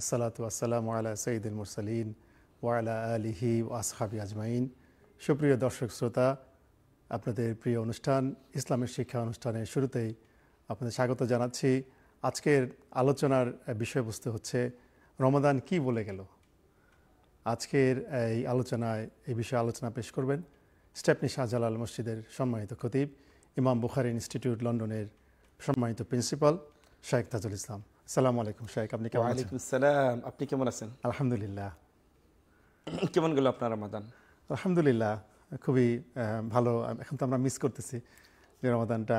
আসসালাতু ওয়ালা আলিহি ও আজমাইন সুপ্রিয় দর্শক শ্রোতা আপনাদের প্রিয় অনুষ্ঠান ইসলামের শিক্ষা অনুষ্ঠানের শুরুতেই আপনাদের স্বাগত জানাচ্ছি আজকের আলোচনার বিষয়বস্তু হচ্ছে রমাদান কি বলে গেল আজকের এই আলোচনায় এই বিষয়ে আলোচনা পেশ করবেন স্টেপনি শাহজালাল মসজিদের সম্মানিত খতিব ইমাম বুখারি ইনস্টিটিউট লন্ডনের সম্মানিত প্রিন্সিপাল শাহেক তাজুল ইসলাম সালামু আলাইকুম শাইক আপনি কেমন আলাইকুম সালাম আপনি কেমন আছেন আলহামদুলিল্লাহ কেমন গেল আপনার রমাদান আলহামদুলিল্লাহ খুবই ভালো এখন তো আমরা মিস করতেছি যে রমাদানটা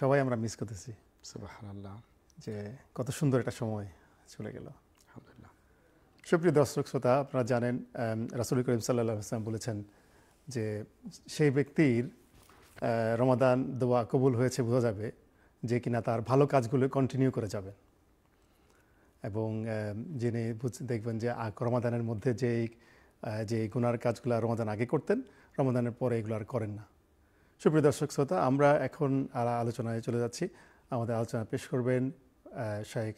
সবাই আমরা মিস করতেছি যে কত সুন্দর একটা সময় চলে গেল আলহামদুলিল্লাহ সুপ্রিয় দর্শক শ্রোতা আপনারা জানেন রাসুল করিম সাল্লাহ বলেছেন যে সেই ব্যক্তির রমাদান দোয়া কবুল হয়েছে বোঝা যাবে যে কিনা তার ভালো কাজগুলো কন্টিনিউ করে যাবেন এবং যিনি দেখবেন যে রমাদানের মধ্যে যে যে গুনার কাজগুলো রমাদান আগে করতেন রমাদানের পরে এগুলো আর করেন না সুপ্রিয় দর্শক শ্রোতা আমরা এখন আর আলোচনায় চলে যাচ্ছি আমাদের আলোচনা পেশ করবেন শাহেখ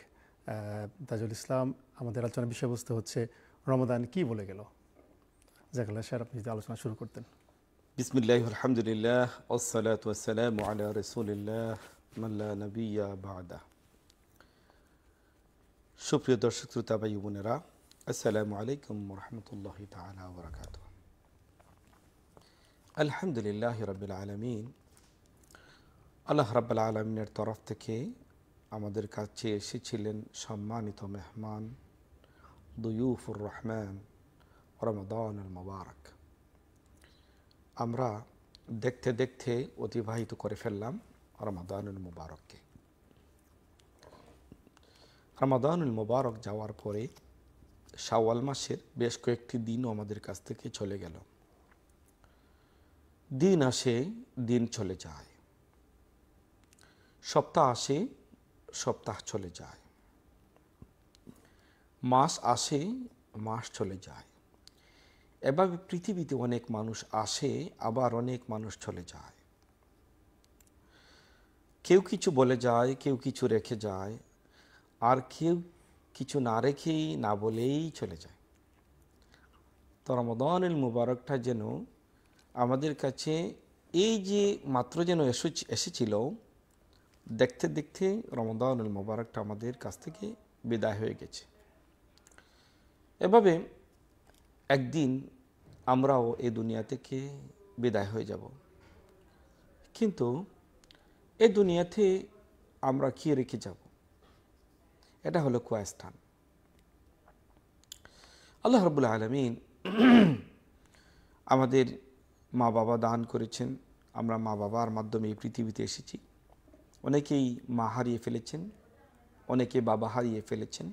তাজুল ইসলাম আমাদের আলোচনার বিষয়বস্তু হচ্ছে রমাদান কি বলে গেল জাকাল্লা স্যার আপনি যদি আলোচনা শুরু করতেন বিসমিল্লাহ আলহামদুলিল্লাহ ওসালাত ওসালাম আলা রসুলিল্লাহ মাল্লা নবিয়া বাদা সুপ্রিয় দর্শক শ্রোতা ভাই বোনেরা আসসালামু আলাইকুম রহমতুল্লাহ তালা বরাকাত আলহামদুলিল্লাহ রবিল আলমিন আল্লাহ রাব্বাল আলমিনের তরফ থেকে আমাদের কাছে এসেছিলেন সম্মানিত মেহমান দুয়ুফুর রহমান রমদানুল মুবারক আমরা দেখতে দেখতে অতিবাহিত করে ফেললাম রমাদানুল মুবারককে রামাদানুল মোবারক যাওয়ার পরে শাওয়াল মাসের বেশ কয়েকটি দিনও আমাদের কাছ থেকে চলে গেল দিন আসে দিন চলে যায় সপ্তাহ আসে সপ্তাহ চলে যায় মাস আসে মাস চলে যায় এভাবে পৃথিবীতে অনেক মানুষ আসে আবার অনেক মানুষ চলে যায় কেউ কিছু বলে যায় কেউ কিছু রেখে যায় আর কেউ কিছু না রেখেই না বলেই চলে যায় তো রমদানুল মুবারকটা যেন আমাদের কাছে এই যে মাত্র যেন এসেছিল দেখতে দেখতে রমদানুল মুবারকটা আমাদের কাছ থেকে বিদায় হয়ে গেছে এভাবে একদিন আমরাও এই দুনিয়া থেকে বিদায় হয়ে যাব কিন্তু এ দুনিয়াতে আমরা কি রেখে যাব এটা হলো কুয়াস্থান আল্লাহ রবুল আলমিন আমাদের মা বাবা দান করেছেন আমরা মা বাবার মাধ্যমে এই পৃথিবীতে এসেছি অনেকেই মা হারিয়ে ফেলেছেন অনেকে বাবা হারিয়ে ফেলেছেন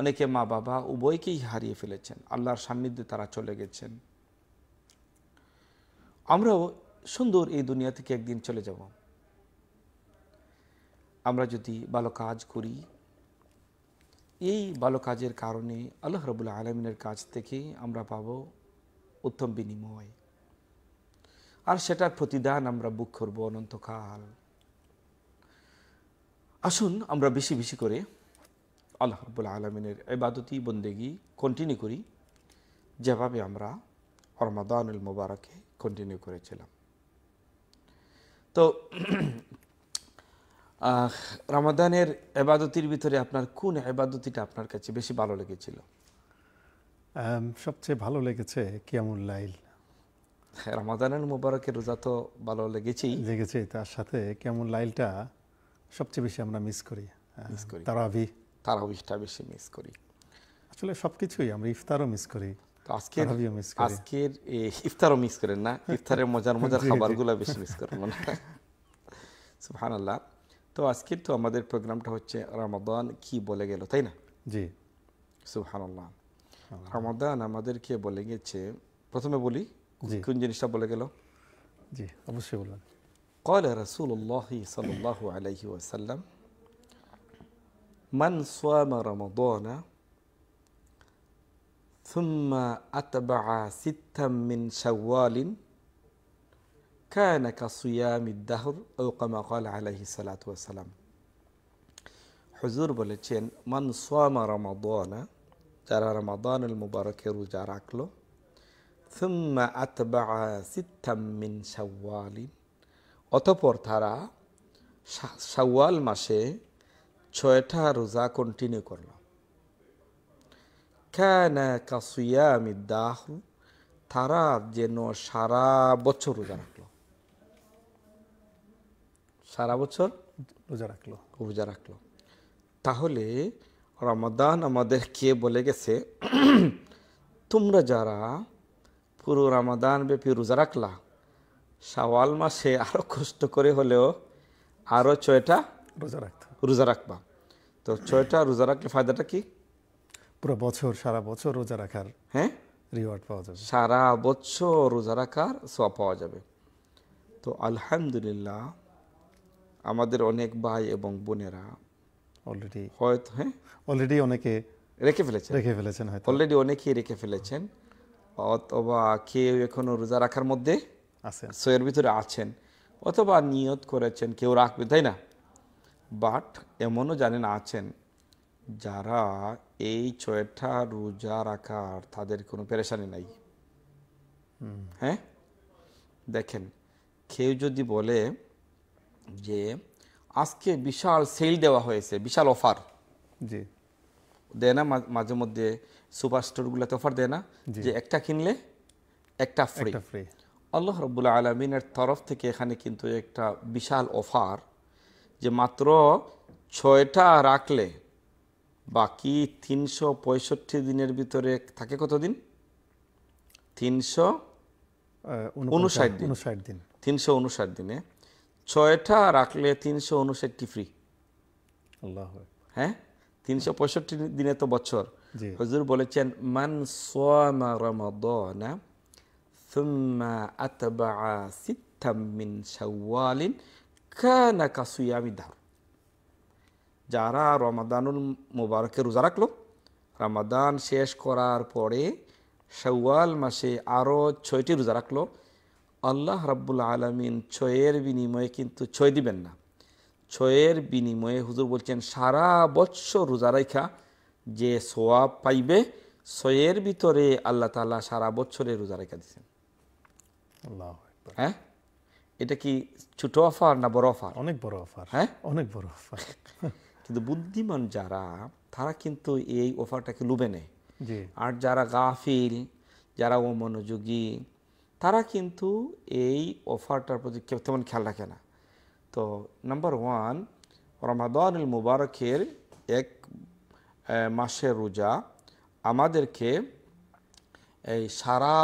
অনেকে মা বাবা উভয়কেই হারিয়ে ফেলেছেন আল্লাহর সান্নিধ্যে তারা চলে গেছেন আমরাও সুন্দর এই দুনিয়া থেকে একদিন চলে যাব আমরা যদি ভালো কাজ করি এই ভালো কাজের কারণে আল্লাহ রবুল্লা আলমিনের কাছ থেকে আমরা পাব উত্তম বিনিময় আর সেটার প্রতিদান আমরা বুক করব অনন্তকাল আসুন আমরা বেশি বেশি করে আল্লাহ রবুল্লা আলমিনের এবাদতি বন্দেগি কন্টিনিউ করি যেভাবে আমরা রমাদানুল মোবারকে কন্টিনিউ করেছিলাম তো রামাদানের এবাদতির ভিতরে আপনার কোন এবাদতিটা আপনার কাছে বেশি ভালো লেগেছিল সবচেয়ে ভালো লেগেছে কিয়ামুল লাইল হ্যাঁ, রামাদানের মোবারকের রোজা তো ভালো লেগেছেই লেগেছে তার সাথে কিয়ামুল লাইলটা সবচেয়ে বেশি আমরা মিস করি মিস করি তারাভি তারাভিটা বেশি মিস করি আসলে সব কিছুই আমরা ইফতারও মিস করি আজকের আজকের ইফতারও মিস করেন না ইফতারের মজার মজার খাবারগুলো বেশি মিস করেন মানে তো আজকের তো আমাদের প্রোগ্রামটা হচ্ছে রমাদান কি বলে গেল তাই না জি সুহানাল্লাহ রমাদান আমাদেরকে বলে গেছে প্রথমে বলি কোন জিনিসটা বলে গেল জি অবশ্যই বললাম قال رسول الله صلى الله عليه وسلم من صام رمضان ثم أتبع ستا من شوال হুজুর হজুর বলেছেন মান সোয়ামা যারা মুবারকে রোজা রাখলো সুম্মা অতপর তারা সাওয়াল মাসে ছয়টা রোজা কন্টিনিউ করল কাসুয়া মিদাহ তারা যেন সারা বছর রোজা রাখলো সারা বছর রোজা রাখলো রোজা রাখলো তাহলে রমাদান আমাদেরকে বলে গেছে তোমরা যারা পুরো রামাদান ব্যাপী রোজা রাখলা সওয়াল মাসে আরও কষ্ট করে হলেও আরও ছয়টা রোজা রাখতে রোজা রাখবা তো ছয়টা রোজা রাখলে ফায়দাটা কি পুরো বছর সারা বছর রোজা রাখার হ্যাঁ রিওয়ার্ড পাওয়া যাবে সারা বছর রোজা রাখার সোয়া পাওয়া যাবে তো আলহামদুলিল্লাহ আমাদের অনেক ভাই এবং বোনেরা অলরেডি হয়তো হ্যাঁ অলরেডি অনেকে রেখে ফেলেছেন রেখে ফেলেছেন হয়তো অলরেডি অনেকেই রেখে ফেলেছেন অথবা কেউ এখনো রোজা রাখার মধ্যে আছে সোয়ের ভিতরে আছেন অথবা নিয়ত করেছেন কেউ রাখবে তাই না বাট এমনও জানেন আছেন যারা এই ছয়টা রোজা রাখার তাদের কোনো পেরেশানি নাই হ্যাঁ দেখেন কেউ যদি বলে যে আজকে বিশাল সেল দেওয়া হয়েছে বিশাল অফার জি দেয় না মাঝে মধ্যে সুপার স্টোরগুলোতে অফার দেয় না যে একটা কিনলে একটা ফ্রি আল্লাহ রবুল্লা আলমিনের তরফ থেকে এখানে কিন্তু একটা বিশাল অফার যে মাত্র ছয়টা রাখলে বাকি তিনশো পঁয়ষট্টি দিনের ভিতরে থাকে কতদিন তিনশো উনষাট দিন তিনশো উনষাট দিনে ছয়টা রাখলে তিনশো উনষাটটি ফ্রি আল্লাহ হ্যাঁ তিনশো পঁয়ষট্টি দিনে তো বছর হজুর বলেছেন মান সোয়ামা সুম্মা আতবা কানা কাসুয়ামি দার যারা রমাদানুল মুবারকে রোজা রাখলো রমাদান শেষ করার পরে সওয়াল মাসে আরও ছয়টি রোজা রাখলো আল্লাহ রাব্বুল আলমিন ছয়ের বিনিময়ে কিন্তু ছয় দিবেন না ছয়ের বিনিময়ে হুজুর বলছেন সারা বৎসর রোজা রেখা যে সোয়াব পাইবে ছয়ের ভিতরে আল্লাহ তালা সারা বছরে রোজা রেখা দিচ্ছেন হ্যাঁ এটা কি ছোট অফার না বড় অফার অনেক বড় অফার হ্যাঁ অনেক বড় অফার কিন্তু বুদ্ধিমান যারা তারা কিন্তু এই অফারটাকে লুবে নেয় আর যারা গাফিল যারা অমনোযোগী তারা কিন্তু এই অফারটার প্রতি কেউ তেমন খেয়াল রাখে না তো নাম্বার ওয়ান রমাদানুল মুবারকের এক মাসের রোজা আমাদেরকে এই সারা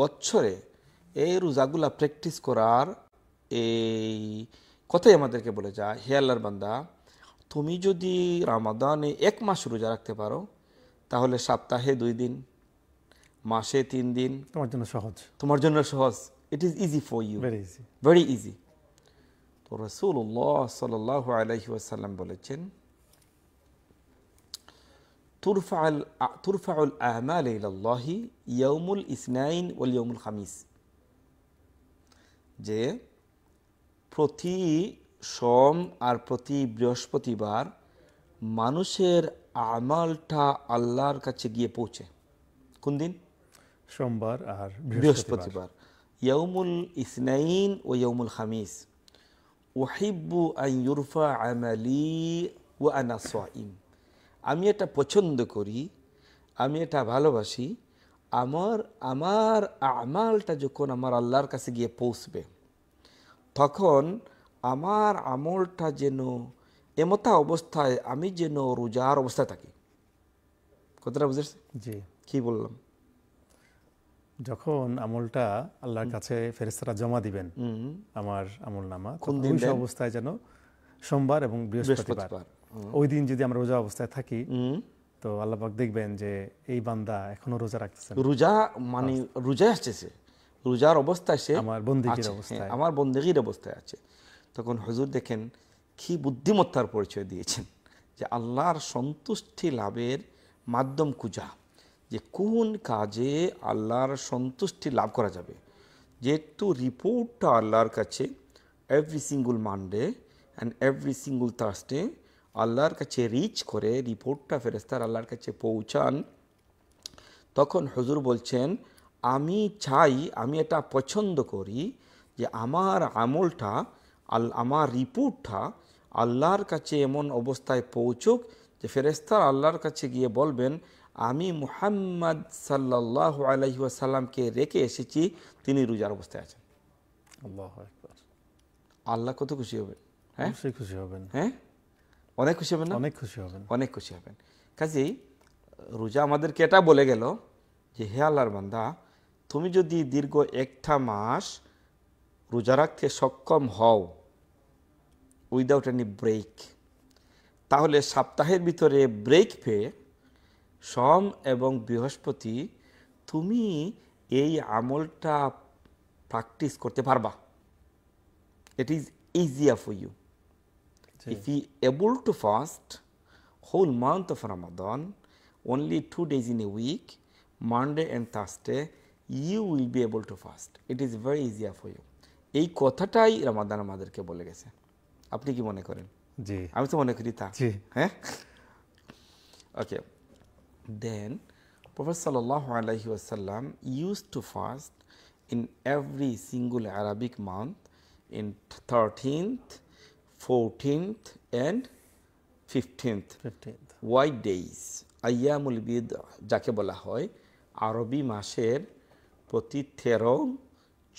বছরে এই রোজাগুলা প্র্যাকটিস করার এই কথাই আমাদেরকে বলে যা হে আল্লাহর বান্দা তুমি যদি রামাদানে এক মাস রোজা রাখতে পারো তাহলে সপ্তাহে দুই দিন মাসে তিন দিন তোমার জন্য সহজ তোমার জন্য সহজ it is easy for you very easy very easy তো রসুল্লাহ সাল্লাহ আলহি আসাল্লাম বলেছেন তুরফাউল আহমাল ইসনাইন ওল ইয়ামুল খামিস যে প্রতি সোম আর প্রতি বৃহস্পতিবার মানুষের আমালটা আল্লাহর কাছে গিয়ে পৌঁছে কোন দিন সোমবার আর বৃহস্পতিবার ইয়ামুল ইসনাইন ও ইয়ামুল হামিস ওহিব্বু ইউরফা আমালি ও আনা সোয়াইম আমি এটা পছন্দ করি আমি এটা ভালোবাসি আমার আমার আমালটা যখন আমার আল্লাহর কাছে গিয়ে পৌঁছবে তখন আমার আমলটা যেন এমতা অবস্থায় আমি যেন রোজার অবস্থায় থাকি কথাটা বুঝেছি জি কী বললাম যখন আমলটা আল্লাহর কাছে ফেরেস্তারা জমা দিবেন আমার আমল নামা দিন অবস্থায় যেন সোমবার এবং বৃহস্পতিবার ওই দিন যদি আমরা রোজা অবস্থায় থাকি তো আল্লাহবাক দেখবেন যে এই বান্দা এখনো রোজা রাখতেছে রোজা মানে রোজা আসতেছে রোজার অবস্থায় সে আমার বন্দীগীর হ্যাঁ, অবস্থায় আমার বন্দীগীর অবস্থায় আছে তখন হজুর দেখেন কি বুদ্ধিমত্তার পরিচয় দিয়েছেন যে আল্লাহর সন্তুষ্টি লাভের মাধ্যম কুজা যে কোন কাজে আল্লাহর সন্তুষ্টি লাভ করা যাবে যেহেতু রিপোর্টটা আল্লাহর কাছে every single Monday and every single Thursday আল্লাহর কাছে রিচ করে রিপোর্টটা ফেরেস্তার আল্লাহর কাছে পৌঁছান তখন হজুর বলছেন আমি চাই আমি এটা পছন্দ করি যে আমার আমলটা আল আমার রিপোর্টটা আল্লাহর কাছে এমন অবস্থায় পৌঁছুক যে ফেরেস্তার আল্লাহর কাছে গিয়ে বলবেন আমি মুহাম্মদ সাল্লাহ আলহি রেখে এসেছি তিনি রোজার অবস্থায় আছেন আল্লাহ কত খুশি হবেন হ্যাঁ খুশি হবেন হ্যাঁ অনেক খুশি হবেন অনেক খুশি হবেন অনেক খুশি হবেন কাজেই রোজা আমাদেরকে এটা বলে গেল যে হে আল্লাহর বান্দা তুমি যদি দীর্ঘ একটা মাস রোজা রাখতে সক্ষম হও উইদাউট এনি ব্রেক তাহলে সপ্তাহের ভিতরে ব্রেক পেয়ে সম এবং বৃহস্পতি তুমি এই আমলটা প্র্যাকটিস করতে পারবা it is easy for you if you able to fast whole month of Ramadan only two days in a week Monday and Thursday, you will be able to fast it is very easier for you এই কথাটাই রামাদান আমাদেরকে বলে গেছে আপনি কি মনে করেন জি আমি তো মনে করি তা হ্যাঁ ওকে Then Prophet ﷺ used to fast in every single Arabic month in 13th, 14th and 15th. 15th. Why days? আয়ামুল বিদ যাকে বলা হয় আরবি মাসের প্রতি তেরো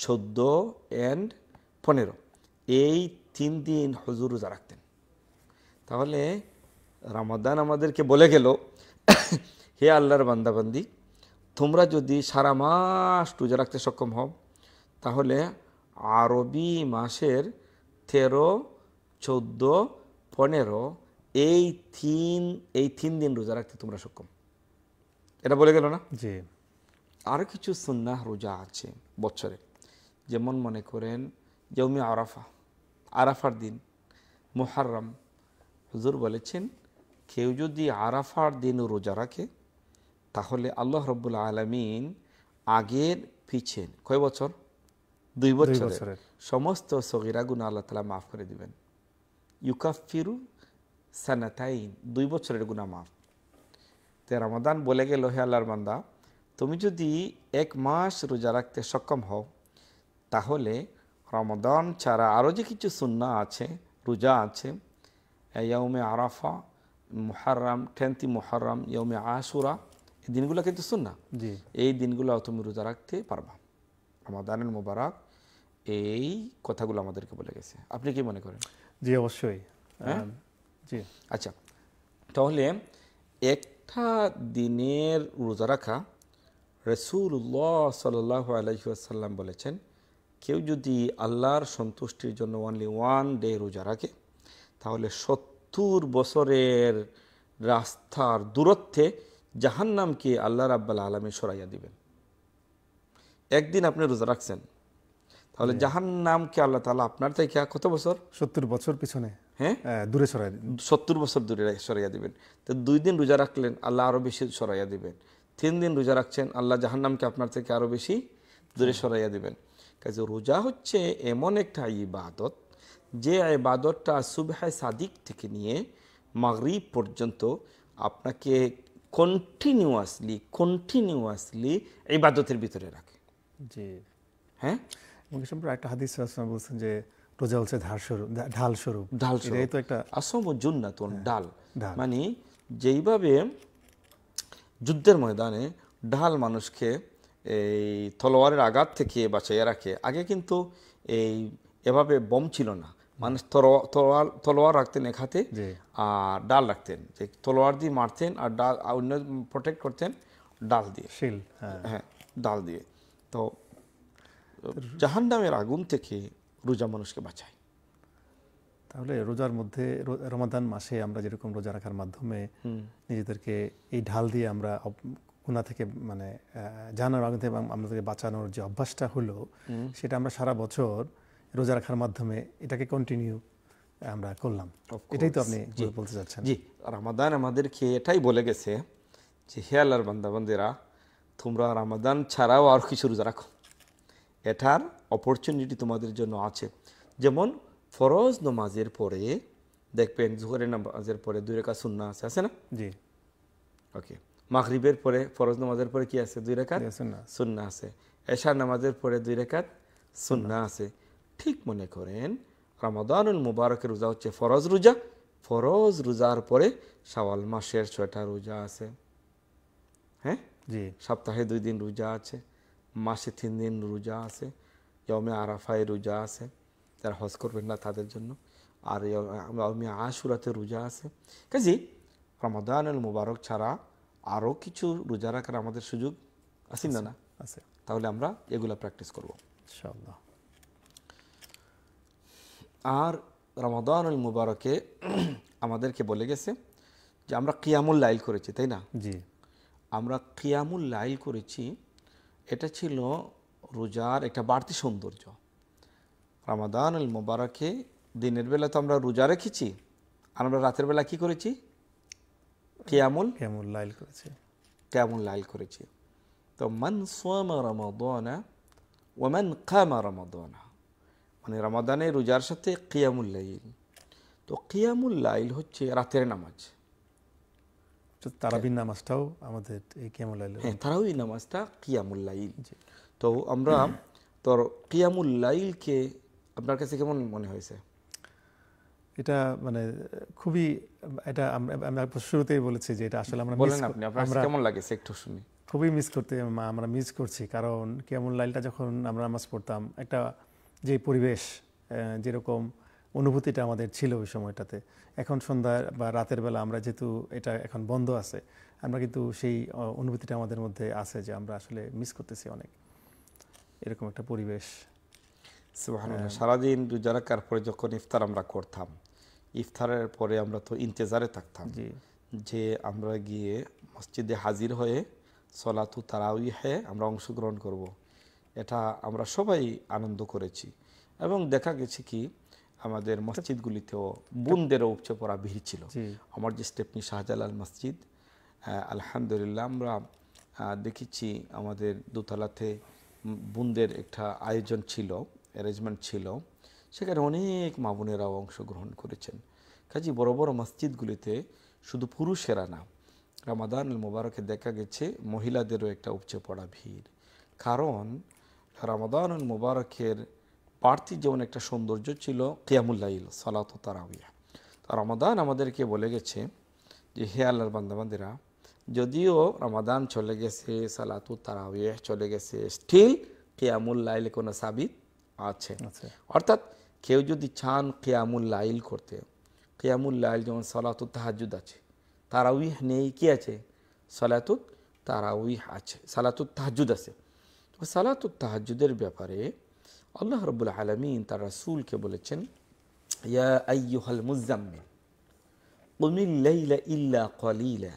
চোদ্দো অ্যান্ড পনেরো এই তিন দিন হজুর রোজা রাখতেন তাহলে রামাদান আমাদেরকে বলে গেল হে আল্লাহর বান্দাবান্দি তোমরা যদি সারা মাস রোজা রাখতে সক্ষম হও তাহলে আরবি মাসের তেরো চৌদ্দ পনেরো এই তিন এই তিন দিন রোজা রাখতে তোমরা সক্ষম এটা বলে গেল না জি আরও কিছু সুন্নাহ রোজা আছে বছরে যেমন মনে করেন যৌমি আরাফা আরাফার দিন মোহারম হুজুর বলেছেন কেউ যদি আরাফার দিন রোজা রাখে তাহলে আল্লাহ রব্বুল আলমিন আগের পিছের কয় বছর দুই বছরের সমস্ত সগিরা গুণা আল্লাহ তালা মাফ করে দিবেন ইউকাফিরু সানাতাইন দুই বছরের গুণা মাফ তে রমাদান বলে গেল হে আল্লাহর মান্দা তুমি যদি এক মাস রোজা রাখতে সক্ষম হও তাহলে রমাদান ছাড়া আরও যে কিছু সুন্না আছে রোজা আছে ইয়ৌমে আরাফা মুহারম টেন্থি মুহারম ইয়ৌমে আশুরা দিনগুলো কিন্তু না জি এই দিনগুলো তুমি রোজা রাখতে পারবা রমাদানের মোবারক এই কথাগুলো আমাদেরকে বলে গেছে আপনি কি মনে করেন জি অবশ্যই হ্যাঁ জি আচ্ছা তাহলে একটা দিনের রোজা রাখা রসুল্লাহ সাল্লাহ আলহিসাল্লাম বলেছেন কেউ যদি আল্লাহর সন্তুষ্টির জন্য ওয়ানলি ওয়ান ডে রোজা রাখে তাহলে সত্তর বছরের রাস্তার দূরত্বে নামকে আল্লাহ রাব্বাল আলমে সরাইয়া দিবেন একদিন আপনি রোজা রাখছেন তাহলে হ্যাঁ। নামকে আল্লাহ তালা আপনার থেকে কত বছর সত্তর বছর পিছনে হ্যাঁ দূরে সরাই সত্তর বছর দূরে সরাইয়া দিবেন তো দুই দিন রোজা রাখলেন আল্লাহ আরও বেশি সরাইয়া দিবেন তিন দিন রোজা রাখছেন আল্লাহ জাহান্নামকে আপনার থেকে আরও বেশি দূরে সরাইয়া দিবেন কাজে রোজা হচ্ছে এমন একটা ইবাদত যে ইবাদতটা সুবহায় সাদিক থেকে নিয়ে মাগরিব পর্যন্ত আপনাকে কন্টিনিউয়াসলি কন্টিনিউয়াসলি ইবাদতের ভিতরে রাখে জি হ্যাঁ একটা হাদিস বলছেন যে রোজা হচ্ছে ঢাল স্বরূপ ঢাল স্বরূপ হ্যাঁ, ঢাল স্বরূপ তো একটা আসম জুন্নাতন ডাল মানে যেইভাবে যুদ্ধের ময়দানে ঢাল মানুষকে এই তলোয়ারের আঘাত থেকে বাঁচাইয়া রাখে আগে কিন্তু এই এভাবে বম ছিল না মানুষ তলোয়ার তলোয়ার রাখতেন এক হাতে আর ডাল রাখতেন যে তলোয়ার দিয়ে মারতেন আর ডাল অন্য প্রোটেক্ট করতেন ডাল দিয়ে শিল হ্যাঁ ডাল দিয়ে তো জাহান নামের আগুন থেকে রোজা মানুষকে বাঁচায় তাহলে রোজার মধ্যে রমাদান মাসে আমরা যেরকম রোজা রাখার মাধ্যমে নিজেদেরকে এই ঢাল দিয়ে আমরা গুণা থেকে মানে জানার আগুন থেকে আমাদেরকে বাঁচানোর যে অভ্যাসটা হলো সেটা আমরা সারা বছর রোজা রাখার মাধ্যমে এটাকে কন্টিনিউ আমরা করলাম এটাই তো আপনি বলতে চাচ্ছেন জি রামাদান আমাদেরকে এটাই বলে গেছে যে হে আল্লাহর বান্দাবান্দেরা তোমরা রামাদান ছাড়াও আর কিছু রোজা রাখো এটার অপরচুনিটি তোমাদের জন্য আছে যেমন ফরজ নমাজের পরে দেখবেন জোহরের নামাজের পরে দুই রেখা শূন্য আছে আছে না জি ওকে মাগরিবের পরে ফরজ নামাজের পরে কি আছে দুই রেখা শূন্য আছে এশার নামাজের পরে দুই রেখাত শূন্য আছে ঠিক মনে করেন রামাদানুল মুবারক রোজা হচ্ছে ফরজ রোজা ফরজ রোজার পরে শাওয়াল মাসের ছয়টা রোজা আছে হ্যাঁ জি সপ্তাহে দুই দিন রোজা আছে মাসে তিন দিন রোজা আছে যমে আরাফায় রোজা আছে যারা হজ করবেন না তাদের জন্য আর আশুরাতে রোজা আছে কাজে রমাদানুল মুবারক ছাড়া আরও কিছু রোজা রাখার আমাদের সুযোগ আছে না না আছে তাহলে আমরা এগুলো প্র্যাকটিস করবো ইনশাআল্লাহ আর রমাদানুল মুবারকে আমাদেরকে বলে গেছে যে আমরা কিয়ামুল লাইল করেছি তাই না জি আমরা কিয়ামুল লাইল করেছি এটা ছিল রোজার একটা বাড়তি সৌন্দর্য রামাদান আল মুবারকে দিনের বেলা তো আমরা রোজা রেখেছি আর আমরা রাতের বেলা কি করেছি কিয়ামুল কিয়ামুল লাইল করেছি কিয়ামুল লাইল করেছি তো মান সোয়ামা রমাদানা ওমান কামা রমাদানা মানে রামাদানে রোজার সাথে কিয়ামুল্লাইল তো কিয়ামুল্লাইল হচ্ছে রাতের নামাজ তারাবিন নামাজটাও আমাদের এই কিয়ামুল্লাইল হ্যাঁ তারাবির নামাজটা কিয়ামুল্লাইল তো আমরা তোর কিয়ামুল্লাইলকে আপনার কাছে কেমন মনে হয়েছে এটা মানে খুবই এটা আমি শুরুতেই বলেছি যে এটা আসলে আমরা বলেন আপনি আপনার কেমন লাগে একটু শুনি খুবই মিস করতে আমরা মিস করছি কারণ কেমন লাইলটা যখন আমরা নামাজ পড়তাম একটা যে পরিবেশ যেরকম অনুভূতিটা আমাদের ছিল ওই সময়টাতে এখন সন্ধ্যা বা রাতের বেলা আমরা যেহেতু এটা এখন বন্ধ আছে আমরা কিন্তু সেই অনুভূতিটা আমাদের মধ্যে আছে যে আমরা আসলে মিস করতেছি অনেক এরকম একটা পরিবেশ সারাদিন রোজারাকার পরে যখন ইফতার আমরা করতাম ইফতারের পরে আমরা তো ইন্তেজারে থাকতাম যে আমরা গিয়ে মসজিদে হাজির হয়ে সলাতু তারাউই হয়ে আমরা অংশগ্রহণ করব। এটা আমরা সবাই আনন্দ করেছি এবং দেখা গেছে কি আমাদের মসজিদগুলিতেও বোনদেরও উপচে পড়া ভিড় ছিল আমার যে স্টেপনি শাহজালাল মসজিদ আলহামদুলিল্লাহ আমরা দেখেছি আমাদের দোতলাতে বোনদের একটা আয়োজন ছিল অ্যারেঞ্জমেন্ট ছিল সেখানে অনেক মামুনেরাও অংশগ্রহণ করেছেন কাজে বড় বড় মসজিদগুলিতে শুধু পুরুষেরা না রামাদান মোবারকে দেখা গেছে মহিলাদেরও একটা উপচে পড়া ভিড় কারণ রামাদান মুবারকের বাড়তি যেমন একটা সৌন্দর্য ছিল কিয়ামুল্লাইল সালাত তারাবিয়া তো রামাদান আমাদেরকে বলে গেছে যে হে আল্লাহর বান্দাবান্দিরা যদিও রামাদান চলে গেছে সালাত তারাবিয়া চলে গেছে স্টিল কিয়ামুল্লাইল কোনো সাবিত আছে অর্থাৎ কেউ যদি চান কিয়ামুল্লাইল করতে কিয়ামুল্লাইল যেমন সালাত তাহাজুদ আছে তারাউই নেই কি আছে সালাতুত তারাউই আছে সালাতুত তাহাজুদ আছে সালাতুত তাহাজুদের ব্যাপারে আল্লাহ রবুল আলমিন তার রাসুলকে বলেছেন ইয়া আইয়ুহাল মুজাম্মিল উমিল্লাইলা ইল্লা কলিলা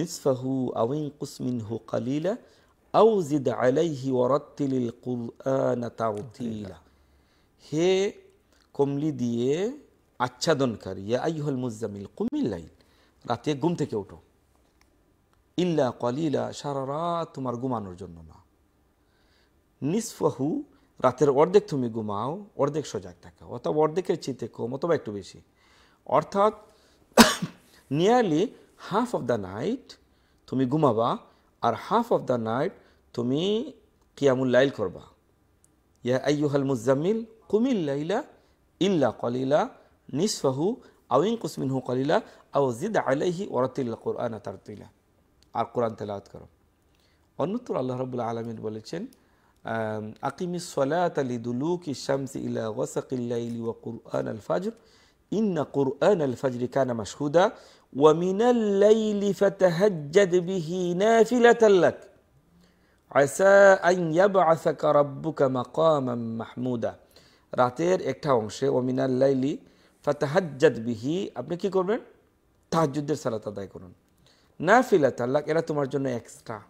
নিসফাহু আউইন কুসমিনহু কালিলা আউজিদ আলাইহি ওরাত্তিলিল কুরআনা তাউতিলা হে কমলি দিয়ে আচ্ছাদনকারী ইয়া আইহল মুজামিল কুমিল্লাইল রাতে ঘুম থেকে ওঠো ইল্লা কলিলা সারা রাত তোমার ঘুমানোর জন্য না নিসফাহু রাতের অর্ধেক তুমি ঘুমাও অর্ধেক সজাগ থাকা অথবা অর্ধেকের চিতে কম অথবা একটু বেশি অর্থাৎ nearly half of the night তুমি ঘুমাবা আর হাফ অফ দ্য নাইট তুমি কিয়ামুল লাইল করবা ইয়া আইয়ুহাল মুজামিল কুমিল লাইলা ইল্লা কলিলা নিসফাহু আউইন কুসমিন হু কলিলা আউ জিদ আলাইহি ওরাতিল্লা কোরআন তারতিলা আর কোরআন তেলাওয়াত করো অন্যত্র আল্লাহ রবুল্লা আলমিন বলেছেন أقم الصلاة لدلوك الشمس إلى غسق الليل وقرآن الفجر إن قرآن الفجر كان مشهودا ومن الليل فتهجد به نافلة لك عسى أن يبعثك ربك مقاما محمودا راتير اكتاونشي ومن الليل فتهجد به أبنى كي قربين تهجد در صلاة نافلة لك إلا تمار جنة اكسترا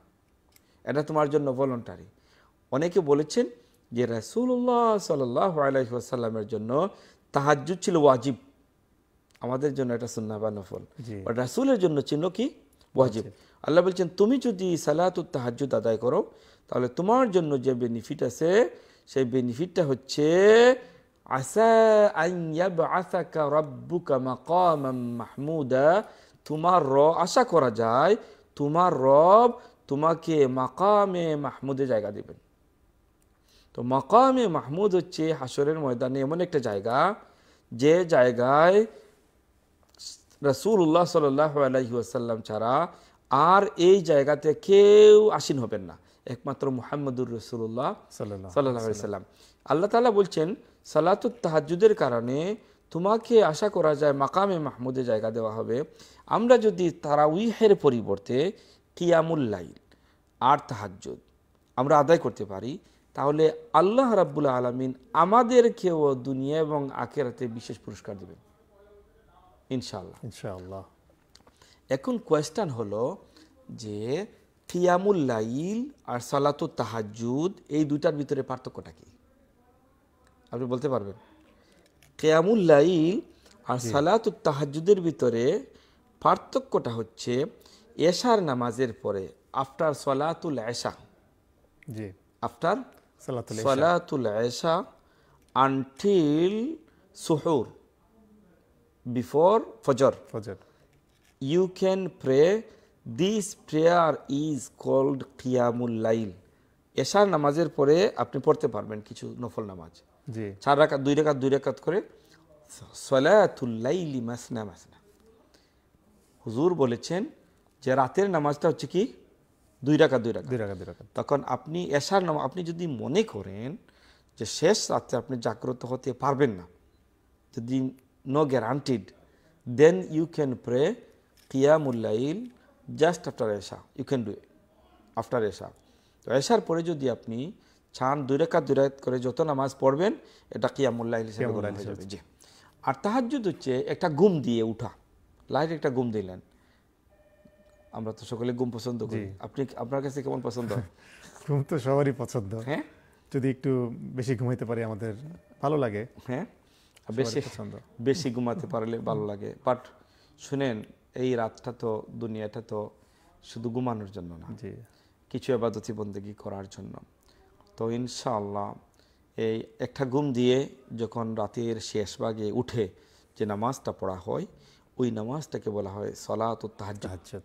إلا تمار جنة فولونتاري অনেকে বলেছেন যে রাসুল্লাহ সাল্লাহ আলহিহাসাল্লামের জন্য তাহাজুদ ছিল ওয়াজিব আমাদের জন্য এটা সুন্না বা নফল রাসুলের জন্য ছিল কি ওয়াজিব আল্লাহ বলছেন তুমি যদি সালাতুত তাহাজুদ আদায় করো তাহলে তোমার জন্য যে বেনিফিট আছে সেই বেনিফিটটা হচ্ছে তোমার র আশা করা যায় তোমার রব তোমাকে মাকামে মাহমুদে জায়গা দেবেন তো মকামে মাহমুদ হচ্ছে হাসরের ময়দানে এমন একটা জায়গা যে জায়গায় রসুল্লাহ সাল্লাহ ছাড়া আর এই জায়গাতে কেউ আসীন হবেন না একমাত্র মুহাম্মদুর রসুল্লাহ সাল্লাম আল্লাহ তালা বলছেন সালাতুত তাহাজুদের কারণে তোমাকে আশা করা যায় মাকামে মাহমুদে জায়গা দেওয়া হবে আমরা যদি তারা উইহের পরিবর্তে কিয়ামুল্লাইল আর তাহাজুদ আমরা আদায় করতে পারি তাহলে আল্লাহ রাব্বুল আলমিন আমাদেরকেও দুনিয়া এবং আখেরাতে বিশেষ পুরস্কার দেবেন ইনশাল্লাহ ইনশাআল্লাহ এখন কোয়েশ্চান হলো যে কিয়ামুল আর সালাতু তাহাজুদ এই দুটার ভিতরে পার্থক্যটা কি আপনি বলতে পারবেন কেয়ামুল আর সালাতু তাহাজুদের ভিতরে পার্থক্যটা হচ্ছে এশার নামাজের পরে আফটার সলাতুল এশা জি আফটার সালাতুল Isha আনটিল সুহুর বিফোর ফজর ফজর you can pray this prayer is called কিয়ামুল লাইল এশার নামাজের পরে আপনি পড়তে পারবেন কিছু নফল নামাজ চার রাকাত দুই রাকাত দুই রাকাত করে সলাতুল্লাইলি মাসনা মাসনা হুজুর বলেছেন যে রাতের নামাজটা হচ্ছে কি দুই রাখা দুই রাখা দুই রাখা দুই রাখা তখন আপনি এশার নাম আপনি যদি মনে করেন যে শেষ রাতে আপনি জাগ্রত হতে পারবেন না যদি no guaranteed then you can pray কিয়ামুল্লাইল জাস্ট আফটার এশা ইউ ক্যান ডু আফটার এশা তো এশার পরে যদি আপনি ছান দুই রেখা দুই রাত করে যত নামাজ পড়বেন এটা কিয়ামুল্লাইল হিসেবে জি আর তাহাজুদ হচ্ছে একটা গুম দিয়ে উঠা লাইট একটা গুম দিলেন আমরা তো সকলে ঘুম পছন্দ করি আপনি আপনার কাছে কেমন পছন্দ ঘুম তো সবারই পছন্দ হ্যাঁ যদি একটু বেশি ঘুমাইতে পারি আমাদের ভালো লাগে হ্যাঁ বেশি পছন্দ বেশি ঘুমাতে পারলে ভালো লাগে বাট শুনেন এই রাতটা তো দুনিয়াটা তো শুধু ঘুমানোর জন্য না জি কিছু আবাদতি বন্দেগি করার জন্য তো ইনশাআল্লাহ এই একটা ঘুম দিয়ে যখন রাতের শেষ ভাগে উঠে যে নামাজটা পড়া হয় ওই নামাজটাকে বলা হয় সলাত ও তাহাজ্জাত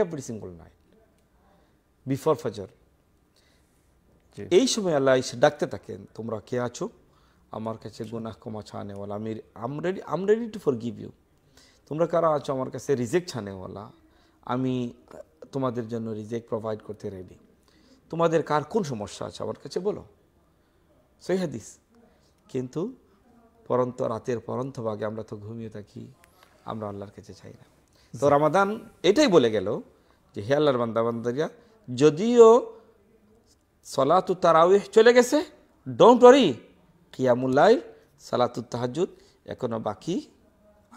এভরি সিঙ্গল নাইট বিফোর ফজর এই সময় আল্লাহ এসে ডাকতে থাকেন তোমরা কে আছো আমার কাছে গুনাহ ক্ষমা ছানেওয়ালা আমি I'm ready I'm ready to forgive you তোমরা কারা আছো আমার কাছে রিজেক্ট ছানেওয়ালা আমি তোমাদের জন্য রিজেক্ট প্রোভাইড করতে রেডি তোমাদের কার কোন সমস্যা আছে আমার কাছে বলো সেই হাদিস কিন্তু পরন্ত রাতের পরন্ত ভাগে আমরা তো ঘুমিয়ে থাকি আমরা আল্লাহর কাছে চাই না তো রামাদান এটাই বলে গেল যে হে আল্লাহর বান্দাবান্দারিয়া যদিও সলাতু তারাউহ চলে গেছে ডোন্ট ওয়ারি কিয়ামুল্লাই সালাতু তাহাজুদ এখনো বাকি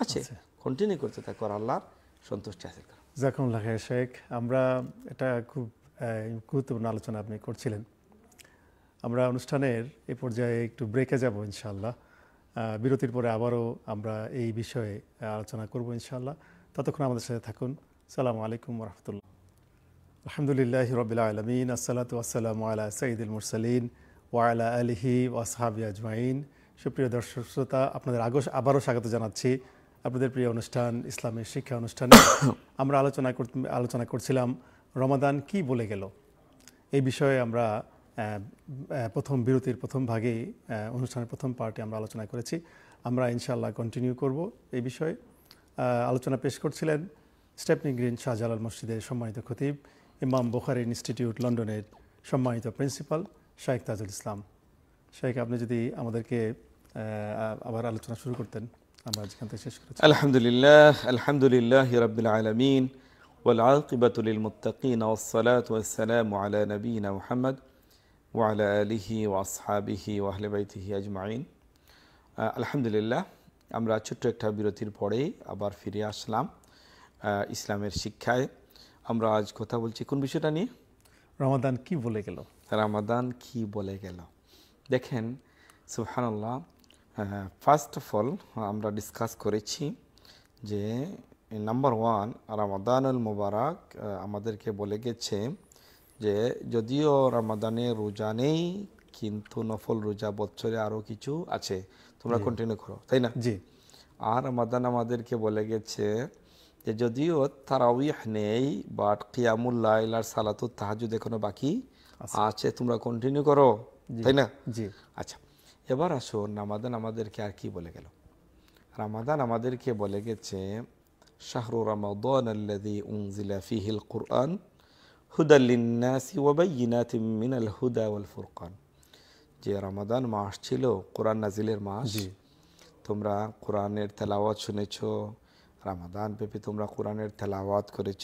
আছে কন্টিনিউ করতে থাকো আল্লাহর সন্তুষ্টি আছে করো জাকুমুল্লাহ শেখ আমরা এটা খুব গুরুত্বপূর্ণ আলোচনা আপনি করছিলেন আমরা অনুষ্ঠানের এ পর্যায়ে একটু ব্রেকে যাব ইনশাল্লাহ বিরতির পরে আবারও আমরা এই বিষয়ে আলোচনা করব ইনশাল্লাহ ততক্ষণ আমাদের সাথে থাকুন সালামু আলাইকুম রহমতুল্লাহ আলহামদুলিল্লাহ রবিল আলমিন আসসালাত আসসালামু আলা সঈদুল মুরসালিন ওয়ালা আলহি ওয়াসহাবি আজমাইন সুপ্রিয় দর্শক শ্রোতা আপনাদের আগস আবারও স্বাগত জানাচ্ছি আপনাদের প্রিয় অনুষ্ঠান ইসলামের শিক্ষা অনুষ্ঠানে আমরা আলোচনা আলোচনা করছিলাম রমাদান কি বলে গেল এই বিষয়ে আমরা প্রথম বিরতির প্রথম ভাগেই অনুষ্ঠানের প্রথম পার্টি আমরা আলোচনা করেছি আমরা ইনশাল্লাহ কন্টিনিউ করব এই বিষয়ে আলোচনা পেশ করছিলেন স্টেপনি গ্রিন শাহজালাল মসজিদের সম্মানিত খতিব ইমাম বুখারি ইনস্টিটিউট লন্ডনের সম্মানিত প্রিন্সিপাল শাহেক তাজুল ইসলাম শাহেক আপনি যদি আমাদেরকে আবার আলোচনা শুরু করতেন আমরা যেখান থেকে শেষ করেছি আলহামদুলিল্লাহ আলহামদুলিল্লাহ রবিল আলমিন والعاقبة للمتقين والصلاة والسلام على نبينا محمد ওয়ালা آله وأصحابه وأهل بيته أجمعين আলহামদুলিল্লাহ আমরা ছোট্ট একটা বিরতির পরে আবার ফিরে আসলাম ইসলামের শিক্ষায় আমরা আজ কথা বলছি কোন বিষয়টা নিয়ে রমাদান কি বলে গেল রামাদান কি বলে গেল দেখেন সুহানাল্লাহ ফার্স্ট অফ অল আমরা ডিসকাস করেছি যে নাম্বার ওয়ান রামাদানুল মুবারক আমাদেরকে বলে গেছে যে যদিও রামাদানে রোজা নেই কিন্তু নফল রোজা বছরে আরও কিছু আছে তোমরা কন্টিনিউ করো তাই না জি আর মাদান আমাদেরকে বলে গেছে যে যদিও তারাউইহ নেই বাট কিয়ামুল্লাইল আর সালাতুর তাহাজুদ এখনো বাকি আছে তোমরা কন্টিনিউ করো তাই না জি আচ্ছা এবার আসো নামাদান আমাদেরকে আর কি বলে গেল রামাদান আমাদেরকে বলে গেছে শাহরু রামাদান উনজিলা ফিহিল কুরআন হুদা লিন-নাসি মিনাল হুদা ওয়াল ফুরকান যে রমাদান মাস ছিল কোরআন নাজিলের মাস তোমরা কোরআনের তেলাওয়াত শুনেছ রামাদান পেপে তোমরা কোরআনের তেলাওয়াত করেছ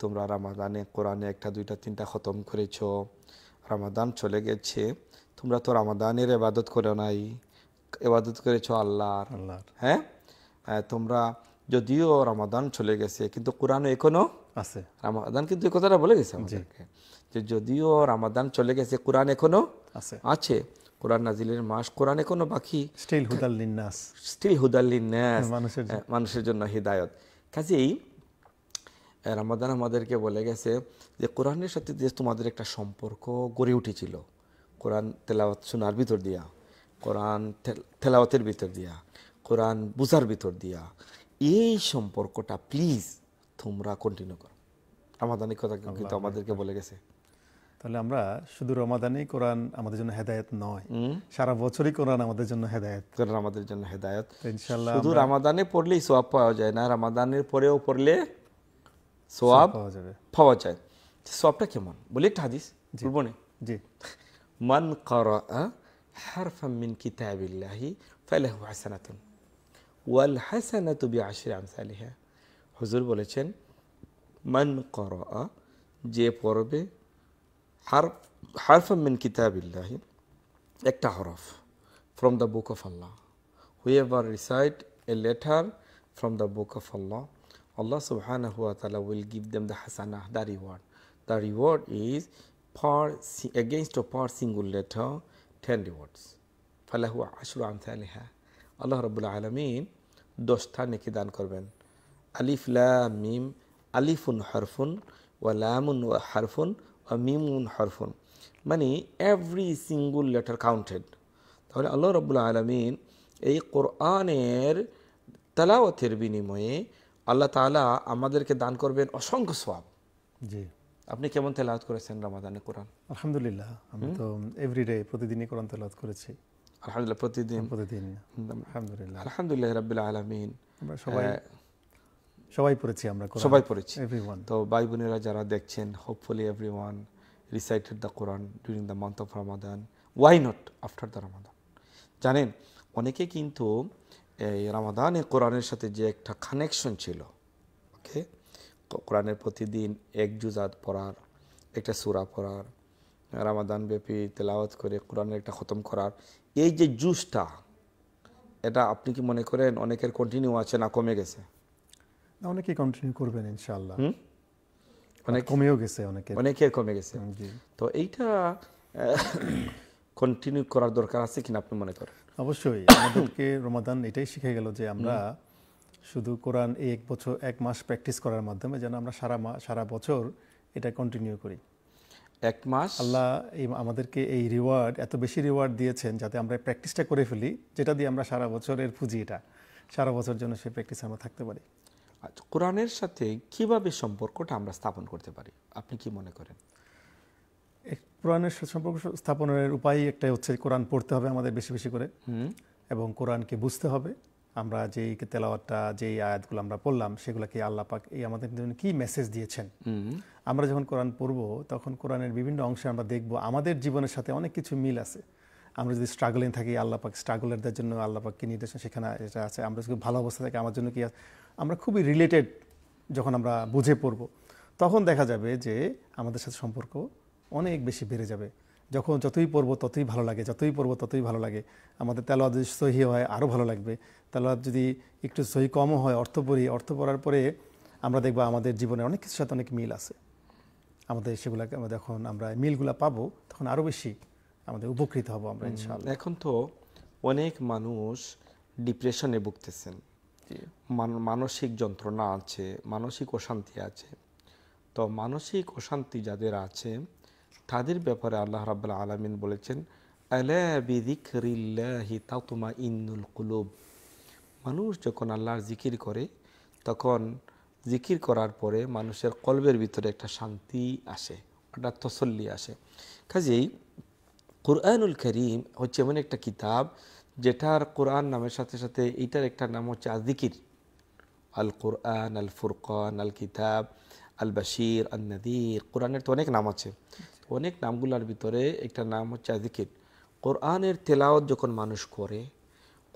তোমরা রামাদানে কোরআনে একটা দুইটা তিনটা খতম করেছ রামাদান চলে গেছে তোমরা তো রামাদানের এবাদত করে নাই এবাদত করেছ আল্লাহর হ্যাঁ তোমরা যদিও রমাদান চলে গেছে কিন্তু কোরআনে এখনো আছে রামাদান কিন্তু কথাটা বলে গেছে আমাদেরকে যে যদিও রামাদান চলে গেছে কোরআন এখনো আছে আছে কোরআন নাজিলের মাস বাকি স্টিল স্টিল মানুষের হ্যাঁ, মানুষের জন্য হ্যাঁ, কাজেই রামাদান আমাদেরকে বলে গেছে যে কোরআনের সাথে যে তোমাদের একটা সম্পর্ক গড়ে উঠেছিল কোরআন তেলাওয়াত শোনার ভিতর দিয়া কোরআন তেলাওয়াতের ভিতর দিয়া কোরআন বুঝার ভিতর দিয়া এই সম্পর্কটা প্লিজ তোমরা কন্টিনিউ করো রামাদানিক কথা কিন্তু আমাদেরকে বলে গেছে তাহলে আমরা শুধু রমাদানে কোরআন আমাদের জন্য হেদায়ত নয় সারা বছরই কোরআন আমাদের জন্য হেদায়ত কোরআন আমাদের জন্য হেদায়ত ইনশাল্লাহ শুধু রামাদানে পড়লেই সোয়াব পাওয়া যায় না রামাদানের পরেও পড়লে সোয়াব পাওয়া যাবে পাওয়া যায় সোয়াবটা কেমন বলি একটা হাদিস বলবো না জি মান করা হারফা মিন কিতাবিল্লাহি ফালাহু হাসানাতুন والحسنة بعشر أمثالها حضور بولتشن من قرأ جي করআ যে পড়বে হারফ হারফ মিন কিতাবিল্লাহ একটা হরফ from the book of Allah whoever recite a letter from the book of Allah subhanahu wa ta'ala will give them the hasana the reward. The reward is par, against a par single letter, 10 rewards. فَلَهُ عَشْرُ أَمْثَالِهَا আল্লাহ রবুল্লা আলমিন দশটা নেকি দান করবেন আলিফ মিম আলিফুন হরফুন ও লামুন ও হারফুন ও মিমুন হরফুন মানে every single letter counted তাহলে আল্লাহ রবুল্লা আলমিন এই কোরআনের তালাওয়াতের বিনিময়ে আল্লাহ তালা আমাদেরকে দান করবেন অসংখ্য সব জি আপনি কেমন তেলাওয়াত করেছেন রামাদানে কোরআন আলহামদুলিল্লাহ আমি তো এভরিডে প্রতিদিনই কোরআন তেলাওয়াত করেছি আলহামদুলিল্লাহ প্রতিদিন প্রতিদিন আলহামদুলিল্লাহ আলহামদুলিল্লাহ রাব্বিল আলামিন আমরা সবাই সবাই পড়েছি আমরা সবাই পড়েছি এভরিওয়ান তো ভাই বোনেরা যারা দেখছেন hopefully everyone recited the Quran during the month of Ramadan why not after the Ramadan জানেন অনেকে কিন্তু এই রামাদানে কোরআনের সাথে যে একটা কানেকশন ছিল ওকে কোরআনের প্রতিদিন এক জুজাত পড়ার একটা সুরা পড়ার রামাদান ব্যাপী তেলাওয়াত করে কোরআনের একটা খতম করার এই যে জুসটা এটা আপনি কি মনে করেন অনেকের কন্টিনিউ আছে না কমে গেছে না অনেকে কন্টিনিউ করবেন ইনশাল্লাহ অনেক কমেও গেছে অনেকে অনেকে কমে গেছে তো এইটা কন্টিনিউ করার দরকার আছে কিনা আপনি মনে করেন অবশ্যই আমাদেরকে রমাদান এটাই শিখে গেল যে আমরা শুধু কোরআন এক বছর এক মাস প্র্যাকটিস করার মাধ্যমে যেন আমরা সারা সারা বছর এটা কন্টিনিউ করি এক মাস আল্লাহ এই আমাদেরকে এই রিওয়ার্ড এত বেশি রিওয়ার্ড দিয়েছেন যাতে আমরা প্র্যাকটিসটা করে ফেলি যেটা দিয়ে আমরা সারা বছরের পুঁজি এটা সারা বছর জন্য সেই প্র্যাকটিস আমরা থাকতে পারি আচ্ছা, কোরআনের সাথে কিভাবে সম্পর্কটা আমরা স্থাপন করতে পারি আপনি কি মনে করেন কোরআনের সম্পর্ক স্থাপনের উপায় একটাই হচ্ছে কোরআন পড়তে হবে আমাদের বেশি বেশি করে এবং কোরআনকে বুঝতে হবে আমরা যেই তেলাওয়াতটা যেই আয়াতগুলো আমরা পড়লাম সেগুলোকে আল্লাহ পাক এই আমাদের জন্য মেসেজ দিয়েছেন আমরা যখন কোরআন পড়ব তখন কোরআনের বিভিন্ন অংশে আমরা দেখব আমাদের জীবনের সাথে অনেক কিছু মিল আছে আমরা যদি স্ট্রাগলিং থাকি আল্লাহ পাক স্ট্রাগলারদের জন্য আল্লাহ পাক কী নির্দেশন সেখানে এটা আছে আমরা যদি ভালো অবস্থা থাকি আমার জন্য কি আমরা খুবই রিলেটেড যখন আমরা বুঝে পড়ব তখন দেখা যাবে যে আমাদের সাথে সম্পর্ক অনেক বেশি বেড়ে যাবে যখন যতই পড়বো ততই ভালো লাগে যতই পড়বো ততই ভালো লাগে আমাদের তেলোয়াত যদি সহি হয় আরও ভালো লাগবে তেলোয়াত যদি একটু সহি কমও হয় অর্থ পড়ি অর্থ পড়ার পরে আমরা দেখবো আমাদের জীবনে অনেক কিছুর সাথে অনেক মিল আছে আমাদের সেগুলোকে আমরা যখন আমরা মিলগুলো পাবো তখন আরও বেশি আমাদের উপকৃত হব আমরা ইনশাআল্লাহ এখন তো অনেক মানুষ ডিপ্রেশনে ভুগতেছেন মানসিক যন্ত্রণা আছে মানসিক অশান্তি আছে তো মানসিক অশান্তি যাদের আছে তাদের ব্যাপারে আল্লাহ রাবুল্লাহ আলমিন বলেছেন ইন্নুল কুলুব মানুষ যখন আল্লাহর জিকির করে তখন জিকির করার পরে মানুষের কলবের ভিতরে একটা শান্তি আসে একটা তসল্লি আসে কাজেই কোরআনুল করিম হচ্ছে এমন একটা কিতাব যেটার কোরআন নামের সাথে সাথে এইটার একটা নাম হচ্ছে আজিকির আল কোরআন আল ফুরকান আল কিতাব আল বাসির আল নদীর কোরআনের তো অনেক নাম আছে অনেক নামগুলোর ভিতরে একটা নাম হচ্ছে আজিকির কোরআনের তেলাওয়াত যখন মানুষ করে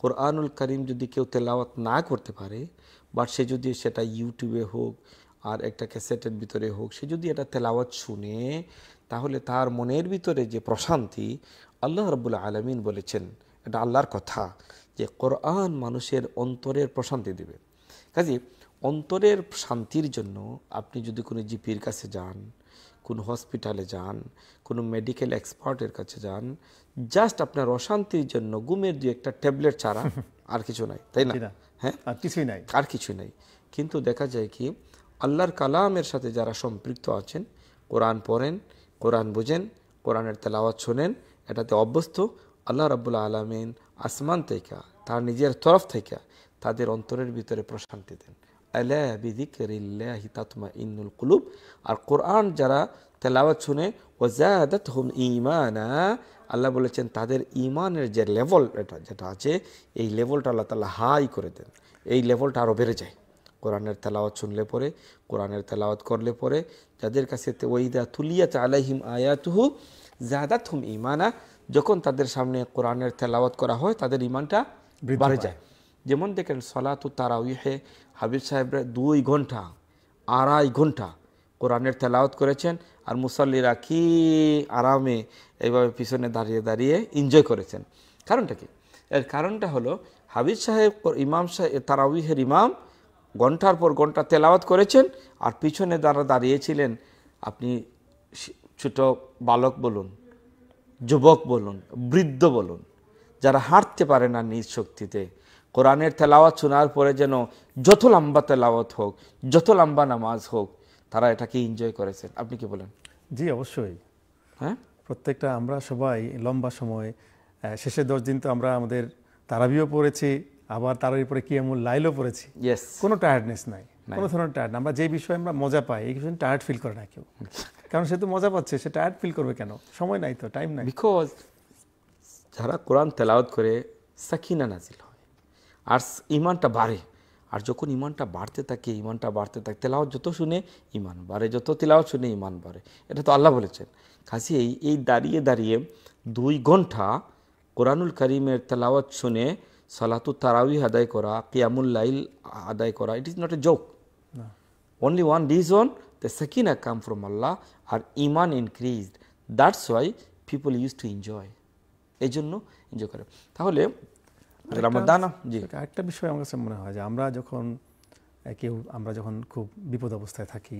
কোরআনুল করিম যদি কেউ তেলাওয়াত না করতে পারে বাট সে যদি সেটা ইউটিউবে হোক আর একটা ক্যাসেটের ভিতরে হোক সে যদি এটা তেলাওয়াত শুনে তাহলে তার মনের ভিতরে যে প্রশান্তি আল্লাহ রবুল আলমিন বলেছেন এটা আল্লাহর কথা যে কোরআন মানুষের অন্তরের প্রশান্তি দেবে কাজে অন্তরের শান্তির জন্য আপনি যদি কোনো জিপির কাছে যান কোনো হসপিটালে যান কোনো মেডিকেল এক্সপার্টের কাছে যান জাস্ট আপনার অশান্তির জন্য গুমের দু একটা ট্যাবলেট ছাড়া আর কিছু নাই তাই না হ্যাঁ আর কিছুই নাই আর কিছুই নাই কিন্তু দেখা যায় কি আল্লাহর কালামের সাথে যারা সম্পৃক্ত আছেন কোরআন পড়েন কোরআন বুঝেন কোরআনের তেলাওয়াত শোনেন এটাতে অভ্যস্ত আল্লাহ রাবুল্লা আলমিন আসমান থেকে তার নিজের তরফ থেকে তাদের অন্তরের ভিতরে প্রশান্তি দেন কুলুব আর কোরআন যারা তেলাওয়াত শুনে ওজাদত হুম ইমানা আল্লাহ বলেছেন তাদের ইমানের যে লেভেল এটা যেটা আছে এই লেভেলটা আল্লাহ তালা হাই করে দেন এই লেভেলটা আরও বেড়ে যায় কোরআনের তেলাওয়াত শুনলে পরে কোরআনের তেলাওয়াত করলে পরে যাদের কাছে ওইদা তুলিয়াত আলাইহিম আয়াতুহু জাহাদাত হুম ইমানা যখন তাদের সামনে কোরআনের তেলাওয়াত করা হয় তাদের ইমানটা বেড়ে যায় যেমন দেখেন সলাতু তারাউহে হাবিব সাহেবরা দুই ঘন্টা আড়াই ঘন্টা কোরআনের তেলাওয়াত করেছেন আর মুসল্লিরা কি আরামে এইভাবে পিছনে দাঁড়িয়ে দাঁড়িয়ে এনজয় করেছেন কারণটা কি এর কারণটা হলো হাবিব সাহেব ইমাম সাহেব তারাউহের ইমাম ঘন্টার পর ঘন্টা তেলাওয়াত করেছেন আর পিছনে যারা দাঁড়িয়েছিলেন আপনি ছোট বালক বলুন যুবক বলুন বৃদ্ধ বলুন যারা হাঁটতে পারে না নিজ শক্তিতে কোরআনের তেলাওয়াত শোনার পরে যেন যত লম্বা তেলাওয়াত হোক যত লম্বা নামাজ হোক তারা এটাকে এনজয় করেছেন আপনি কি বলেন জি অবশ্যই হ্যাঁ প্রত্যেকটা আমরা সবাই লম্বা সময় শেষে দশ দিন তো আমরা আমাদের তারাবিও পড়েছি আবার তারাবি পরে কি এমন লাইলও পড়েছি ইয়েস কোনো টায়ার্ডনেস নাই কোনো ধরনের টায়ার্ড আমরা যে বিষয়ে আমরা মজা পাই এই বিষয়ে টায়ার্ড ফিল করে না কেউ কারণ সে তো মজা পাচ্ছে সে টায়ার্ড ফিল করবে কেন সময় নাই তো টাইম নাই বিকজ যারা কোরআন তেলাওত করে সাকিনা নাজিল হয় আর ইমানটা বাড়ে আর যখন ইমানটা বাড়তে থাকে ইমানটা বাড়তে থাকে তেলাও যত শুনে ইমান বাড়ে যত তেলাও শুনে ইমান বাড়ে এটা তো আল্লাহ বলেছেন খাসি এই এই দাঁড়িয়ে দাঁড়িয়ে দুই ঘন্টা কোরআনুল করিমের তেলাওয়াত শুনে সালাতু তারাউই আদায় করা কিয়ামুল লাইল আদায় করা it is not a joke only one reason the uh come from Allah আর ইমান increased that's why people use to enjoy এই জন্য এনজয় করে তাহলে একটা বিষয় আমার কাছে মনে হয় যে আমরা যখন কেউ আমরা যখন খুব বিপদ অবস্থায় থাকি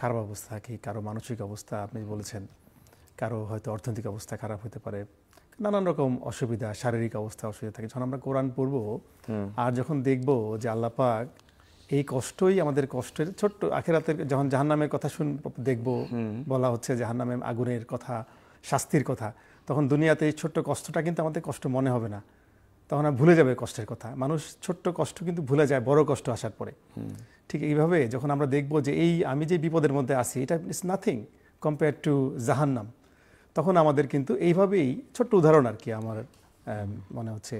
খারাপ অবস্থা থাকি কারো মানসিক অবস্থা আপনি বলেছেন কারো হয়তো অর্থনৈতিক অবস্থা খারাপ হতে পারে নানান রকম অসুবিধা শারীরিক অবস্থা অসুবিধা থাকে যখন আমরা কোরআন পড়ব আর যখন দেখব যে আল্লাপাক এই কষ্টই আমাদের কষ্টের ছোট্ট আখেরাতের যখন জাহান্নামের কথা শুন দেখব বলা হচ্ছে জাহান্নামের আগুনের কথা শাস্তির কথা তখন দুনিয়াতে এই ছোট্ট কষ্টটা কিন্তু আমাদের কষ্ট মনে হবে না তখন আর ভুলে যাবে কষ্টের কথা মানুষ ছোট্ট কষ্ট কিন্তু ভুলে যায় বড় কষ্ট আসার পরে ঠিক এইভাবে যখন আমরা দেখব যে এই আমি যে বিপদের মধ্যে আছি এটা ইটস নাথিং কম্পেয়ার টু জাহান্নাম তখন আমাদের কিন্তু এইভাবেই ছোট্ট উদাহরণ আর কি আমার মনে হচ্ছে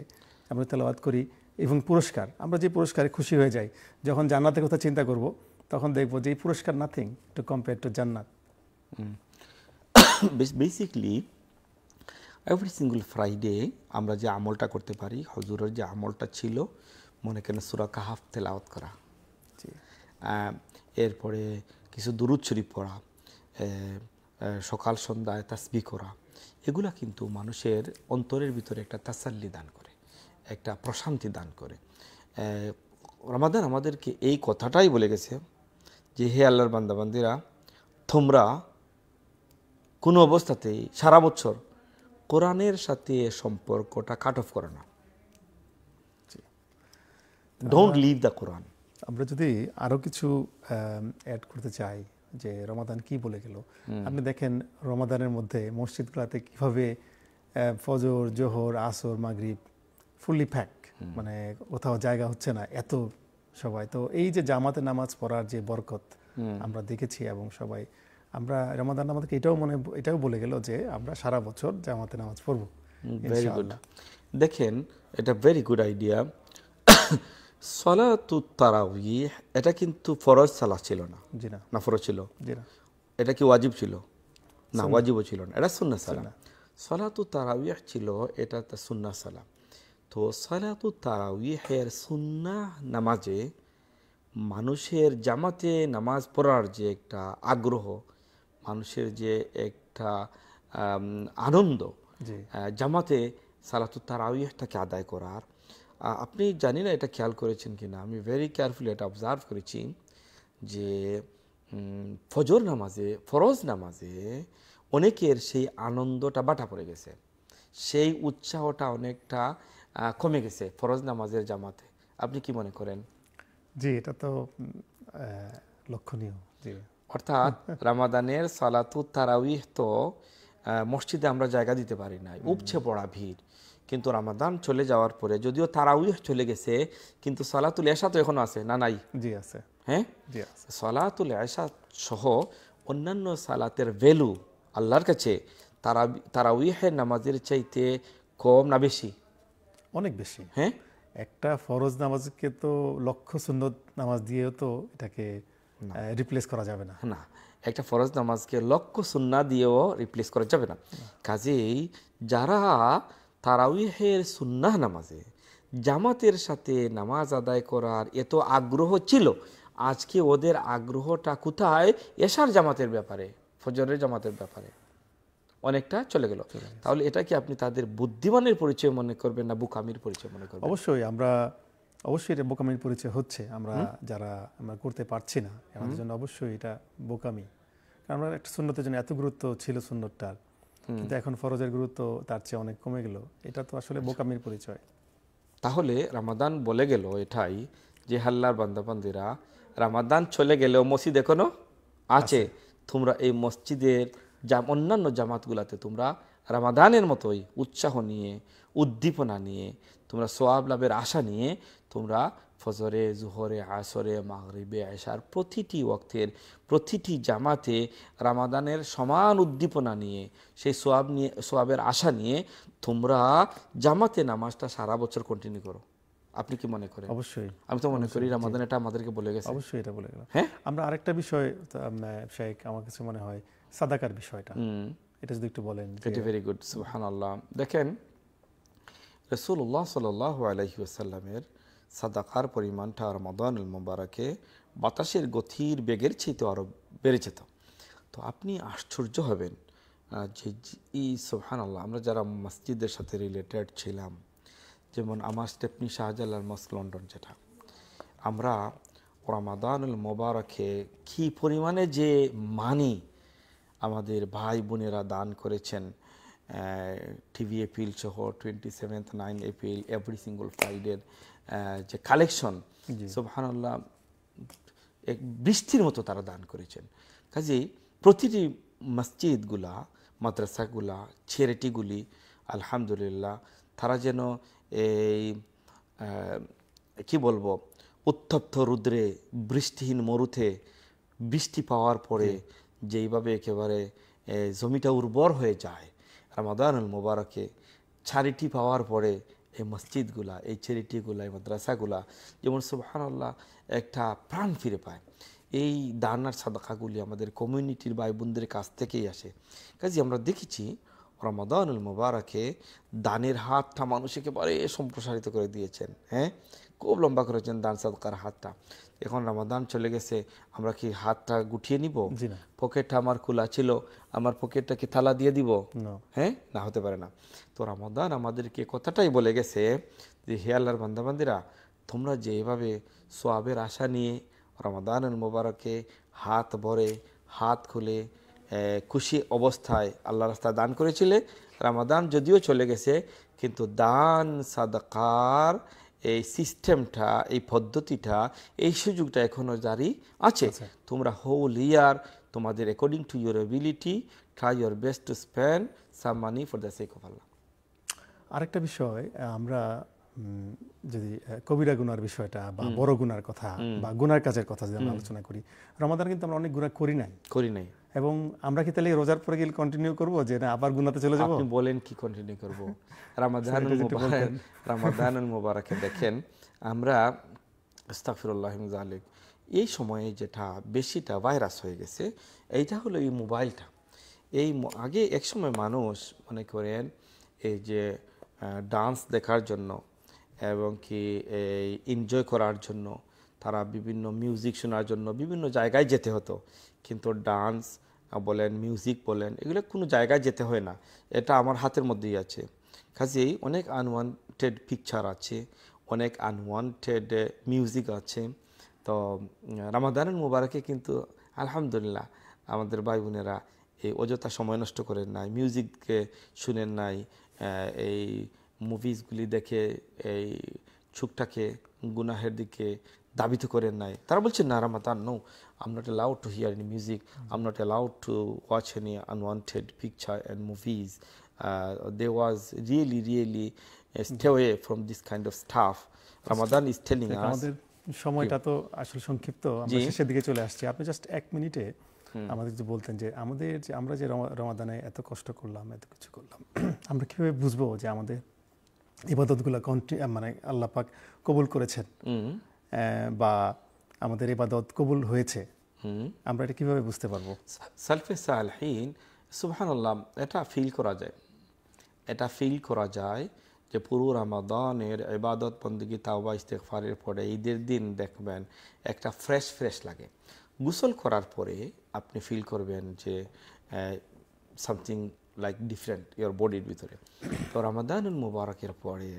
আমরা তেলাবাদ করি এবং পুরস্কার আমরা যে পুরস্কারে খুশি হয়ে যাই যখন জান্নাতের কথা চিন্তা করব তখন দেখব যে এই পুরস্কার নাথিং টু কম্পেয়ার টু জান্নাত বেসিকলি এভরি সিঙ্গল ফ্রাইডে আমরা যে আমলটা করতে পারি হজুরের যে আমলটা ছিল মনে কেন সুরা কাহাফ তেলাওয়াত করা এরপরে কিছু দুরুদ শরীফ পড়া সকাল সন্ধ্যায় তাসবি করা এগুলা কিন্তু মানুষের অন্তরের ভিতরে একটা তাসাল্লি দান করে একটা প্রশান্তি দান করে আমাদের আমাদেরকে এই কথাটাই বলে গেছে যে হে আল্লাহর বান্দাবান্দিরা তোমরা কোনো অবস্থাতেই সারা বছর কোরআনের সাথে সম্পর্কটা কাট অফ করে না ডোন্ট লিভ দ্য কোরআন আমরা যদি আরও কিছু অ্যাড করতে চাই যে রমাদান কি বলে গেল আপনি দেখেন রমাদানের মধ্যে মসজিদগুলোতে কিভাবে ফজর জোহর আসর মাগরিব ফুললি ফ্যাক মানে কোথাও জায়গা হচ্ছে না এত সবাই তো এই যে জামাতে নামাজ পড়ার যে বরকত আমরা দেখেছি এবং সবাই আমরা রমাদান আমাদেরকে এটাও মনে এটাও বলে গেল যে আমরা সারা বছর জামাতে নামাজ পড়ব ভেরি গুড দেখেন এটা ভেরি গুড আইডিয়া সলাতু তারাউই এটা কিন্তু ফরজ সালা ছিল না জি না না ফরজ ছিল জি না এটা কি ওয়াজিব ছিল না ওয়াজিবও ছিল না এটা সুন্না সালা সলাতু তারাউই ছিল এটা তা সুন্না সালা তো সলাতু হের সুন্না নামাজে মানুষের জামাতে নামাজ পড়ার যে একটা আগ্রহ মানুষের যে একটা আনন্দ জামাতে সালাতুত তারাউইহটাকে আদায় করার আপনি জানি না এটা খেয়াল করেছেন কি না আমি ভেরি কেয়ারফুলি এটা অবজার্ভ করেছি যে ফজর নামাজে ফরজ নামাজে অনেকের সেই আনন্দটা বাটা পড়ে গেছে সেই উৎসাহটা অনেকটা কমে গেছে ফরজ নামাজের জামাতে আপনি কি মনে করেন জি এটা তো লক্ষণীয় জি অর্থাৎ রামাদানের সালাতু তারাউিহ তো মসজিদে আমরা জায়গা দিতে পারি না উপছে পড়া ভিড় কিন্তু রামাদান চলে যাওয়ার পরে যদিও তারাউিহ চলে গেছে কিন্তু সালাতুল এশা তো এখন আছে না নাই জি আছে হ্যাঁ জি আছে সালাতুল এশা সহ অন্যান্য সালাতের ভ্যালু আল্লাহর কাছে তারা তারাউিহের নামাজের চাইতে কম না বেশি অনেক বেশি হ্যাঁ একটা ফরজ নামাজকে তো লক্ষ্য সুন্দর নামাজ দিয়েও তো এটাকে রিপ্লেস করা যাবে না না একটা ফরজ নামাজকে লক্ষ্য সুন্না দিয়েও রিপ্লেস করা যাবে না কাজেই যারা তারাউহের সুন্না নামাজে জামাতের সাথে নামাজ আদায় করার এত আগ্রহ ছিল আজকে ওদের আগ্রহটা কোথায় এশার জামাতের ব্যাপারে ফজরের জামাতের ব্যাপারে অনেকটা চলে গেল তাহলে এটা কি আপনি তাদের বুদ্ধিমানের পরিচয় মনে করবেন না বুকামির পরিচয় মনে করবেন অবশ্যই আমরা অবশ্যই এটা বোকামির পরিচয় হচ্ছে আমরা যারা আমরা করতে পারছি না আমাদের জন্য অবশ্যই এটা বোকামি কারণ আমরা একটা সুন্নতের জন্য এত গুরুত্ব ছিল সুন্নতটার কিন্তু এখন ফরজের গুরুত্ব তার চেয়ে অনেক কমে গেল এটা তো আসলে আচ্ছা। বোকামির পরিচয় তাহলে রামাদান বলে গেল এটাই যে হাল্লার বান্দাবান্দিরা রামাদান চলে গেলেও মসজিদ এখনো আছে তোমরা এই মসজিদের জাম অন্যান্য জামাতগুলাতে তোমরা রামাদানের মতোই উৎসাহ নিয়ে উদ্দীপনা নিয়ে তোমরা সোয়াব লাভের আশা নিয়ে তোমরা ফজরে জুহরে আসরে মাগরিবে আসার প্রতিটি অক্তের প্রতিটি জামাতে রামাদানের সমান উদ্দীপনা নিয়ে সেই সোয়াব নিয়ে সোয়াবের আশা নিয়ে তোমরা জামাতে নামাজটা সারা বছর কন্টিনিউ করো আপনি কি মনে করেন অবশ্যই আমি তো মনে করি রামাদান এটা আমাদেরকে বলে গেছে অবশ্যই এটা বলে গেল হ্যাঁ আমরা আরেকটা বিষয় শেখ আমার কাছে মনে হয় সাদাকার বিষয়টা এটা যদি একটু বলেন ভেরি গুড সুবহানাল্লাহ দেখেন রসুল্লাহ আলহি আসাল্লামের সাদাকার পরিমাণটা রমাদানুল মুবারকে বাতাসের গতির বেগের চেয়ে আরও বেড়ে যেত তো আপনি আশ্চর্য হবেন যে ই সোহান আল্লাহ আমরা যারা মসজিদের সাথে রিলেটেড ছিলাম যেমন আমার স্টেপনি শাহজালাল মস্ক লন্ডন যেটা আমরা রমাদানুল মোবারকে কী পরিমাণে যে মানি আমাদের ভাই বোনেরা দান করেছেন টিভি এপিল সহ twenty seventh nine appeal every single ফ্রাইডের যে কালেকশন সোবহানাল্লাহ এক বৃষ্টির মতো তারা দান করেছেন কাজে প্রতিটি মসজিদগুলা মাদ্রাসাগুলা ছেরেটিগুলি আলহামদুলিল্লাহ তারা যেন এই কি বলবো উত্তপ্ত রুদ্রে বৃষ্টিহীন মরুতে বৃষ্টি পাওয়ার পরে যেইভাবে একেবারে জমিটা উর্বর হয়ে যায় রামাদানুল মোবারকে ছাড়িটি পাওয়ার পরে এই মসজিদগুলা এই চ্যারিটিগুলা এই মাদ্রাসাগুলা যেমন সুবাহানাল্লাহ একটা প্রাণ ফিরে পায় এই দানার সাদাকাগুলি আমাদের কমিউনিটির ভাই বোনদের কাছ থেকেই আসে কাজে আমরা দেখেছি রমাদানুল মোবারকে দানের হাতটা মানুষ একেবারে সম্প্রসারিত করে দিয়েছেন হ্যাঁ খুব লম্বা করেছেন দান সাদকার হাতটা এখন রামাদান চলে গেছে আমরা কি হাতটা গুটিয়ে নিব পকেটটা আমার খোলা ছিল আমার পকেটটা কি থালা দিয়ে দিব হ্যাঁ না হতে পারে না তো রামাদান আমাদেরকে কথাটাই বলে গেছে যে হে আল্লাহর বান্দাবান্দিরা তোমরা যেভাবে সোয়াবের আশা নিয়ে রমাদানের মোবারকে হাত ভরে হাত খুলে খুশি অবস্থায় আল্লাহ রাস্তা দান করেছিলে রামাদান যদিও চলে গেছে কিন্তু দান সাদাকার এই সিস্টেমটা এই পদ্ধতিটা এই সুযোগটা এখনও জারি আছে তোমরা হোল ইয়ার তোমাদের according to your ability try your best to spend some money for the sake of Allah আরেকটা বিষয় আমরা যদি কবিরা গুনার বিষয়টা বা বড় গুনার কথা বা গুনার কাজের কথা যদি আমরা আলোচনা করি রমাদান কিন্তু আমরা অনেক গুণা করি নাই করি নাই এবং আমরা কি তাহলে রোজার পরে গিয়ে কন্টিনিউ করব যে না আবার গুনাতে চলে যাব আপনি বলেন কি কন্টিনিউ করব রামাদানুল মুবারক রামাদানুল দেখেন আমরা আস্তাগফিরুল্লাহ জালিক এই সময়ে যেটা বেশিটা ভাইরাস হয়ে গেছে এইটা হলো এই মোবাইলটা এই আগে এক সময় মানুষ মনে করেন এই যে ডান্স দেখার জন্য এবং কি এই এনজয় করার জন্য তারা বিভিন্ন মিউজিক শোনার জন্য বিভিন্ন জায়গায় যেতে হতো কিন্তু ডান্স বলেন মিউজিক বলেন এগুলো কোনো জায়গায় যেতে হয় না এটা আমার হাতের মধ্যেই আছে কাজেই অনেক আনওয়ান্টেড পিকচার আছে অনেক আনওয়ান্টেড মিউজিক আছে তো রামাদানের মুবারকে কিন্তু আলহামদুলিল্লাহ আমাদের ভাই বোনেরা এই অযথা সময় নষ্ট করেন নাই মিউজিককে শুনেন নাই এই মুভিজগুলি দেখে এই ছুকটাকে গুনাহের দিকে দাবি তো করেন নাই তারা বলছে না রামা তার no I'm not allowed to hear any music I'm not allowed to watch any unwanted picture and movies they was really really stay way from this kind of stuff Ramadan is telling uh, uh, আমাদের সময়টা তো আসলে সংক্ষিপ্ত আমরা শেষের দিকে চলে আসছি আপনি জাস্ট এক মিনিটে আমাদের যে বলতেন যে আমাদের যে আমরা যে রমাদানে এত কষ্ট করলাম এত কিছু করলাম আমরা কিভাবে বুঝবো যে আমাদের ইবাদতগুলো কন্টিনিউ মানে আল্লাহ পাক কবুল করেছেন বা আমাদের ইবাদত কবুল হয়েছে আমরা এটা কীভাবে বুঝতে পারবো সালফে সালহীন সুবহানাল্লাহ এটা ফিল করা যায় এটা ফিল করা যায় যে পুরো রামাদানের ইবাদত বন্দীগী তাওবা ইস্তেকফারের পরে ঈদের দিন দেখবেন একটা ফ্রেশ ফ্রেশ লাগে গোসল করার পরে আপনি ফিল করবেন যে সামথিং লাইক ডিফারেন্ট ইয়ার বডির ভিতরে তো রামাদানুল মুবারকের পরে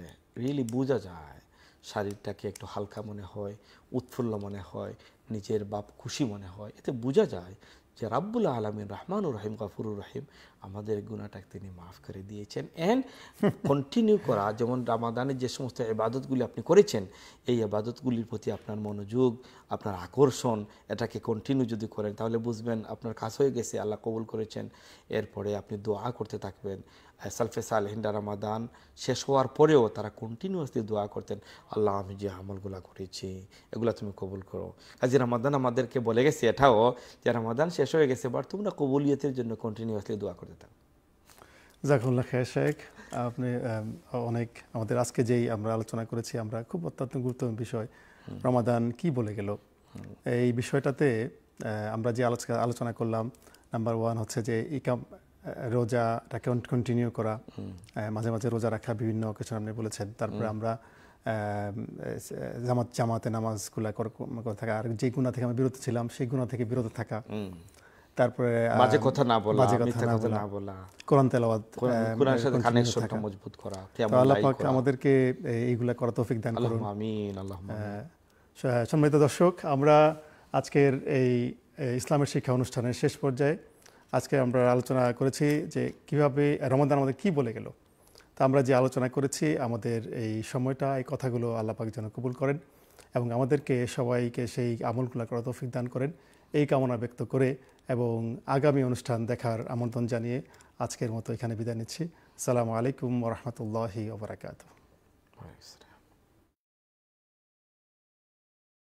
রিয়েলি বোঝা যায় শরীরটাকে একটু হালকা মনে হয় উৎফুল্ল মনে হয় নিজের বাপ খুশি মনে হয় এতে বোঝা যায় যে রাব্বুল আলমিন রহমানুর রহিম গাফুরুর রহিম আমাদের গুণাটাকে তিনি মাফ করে দিয়েছেন অ্যান্ড কন্টিনিউ করা যেমন রামাদানের যে সমস্ত এবাদতগুলি আপনি করেছেন এই আবাদতগুলির প্রতি আপনার মনোযোগ আপনার আকর্ষণ এটাকে কন্টিনিউ যদি করেন তাহলে বুঝবেন আপনার কাজ হয়ে গেছে আল্লাহ কবুল করেছেন এরপরে আপনি দোয়া করতে থাকবেন সালফে সালহিন্দা রামাদান শেষ হওয়ার পরেও তারা কন্টিনিউয়াসলি দোয়া করতেন আল্লাহ আমি যে আমলগুলা করেছি এগুলো তুমি কবুল করো কাজে রামাদান আমাদেরকে বলে গেছে এটাও যে রামাদান শেষ হয়ে গেছে এবার তোমরা কবুলিয়তের জন্য কন্টিনিউয়াসলি দোয়া করতে সাথে থাকুন জাকুল্লা খেয়া শেখ আপনি অনেক আমাদের আজকে যেই আমরা আলোচনা করেছি আমরা খুব অত্যন্ত গুরুত্বপূর্ণ বিষয় রমাদান কি বলে গেল এই বিষয়টাতে আমরা যে আলোচনা আলোচনা করলাম নাম্বার ওয়ান হচ্ছে যে ইকাম রোজাটাকে কন্টিনিউ করা মাঝে মাঝে রোজা রাখা বিভিন্ন কিছু আপনি বলেছেন তারপরে আমরা জামাত জামাতে নামাজগুলা করে থাকা আর যে গুণা থেকে আমি বিরত ছিলাম সেই গুণা থেকে বিরত থাকা তারপরে কথা না বলা কথা না বলা কোরআন তেলাওয়াত সাথে কানেকশনটা মজবুত করা আল্লাহ পাক আমাদেরকে এইগুলা তৌফিক দান করুন আমিন সম্মানিত দর্শক আমরা আজকের এই ইসলামের শিক্ষা অনুষ্ঠানের শেষ পর্যায়ে আজকে আমরা আলোচনা করেছি যে কিভাবে রমাদান আমাদের কি বলে গেল তা আমরা যে আলোচনা করেছি আমাদের এই সময়টা এই কথাগুলো আল্লাপাক যেন কবুল করেন এবং আমাদেরকে সবাইকে সেই আমলগুলো করা তৌফিক দান করেন এই কামনা ব্যক্ত করে এবং আগামী অনুষ্ঠান দেখার আমন্ত্রণ জানিয়ে আজকের মতো এখানে বিদায় নিচ্ছি সালামু আলাইকুম রহমতুল্লাহি ওবরাকাত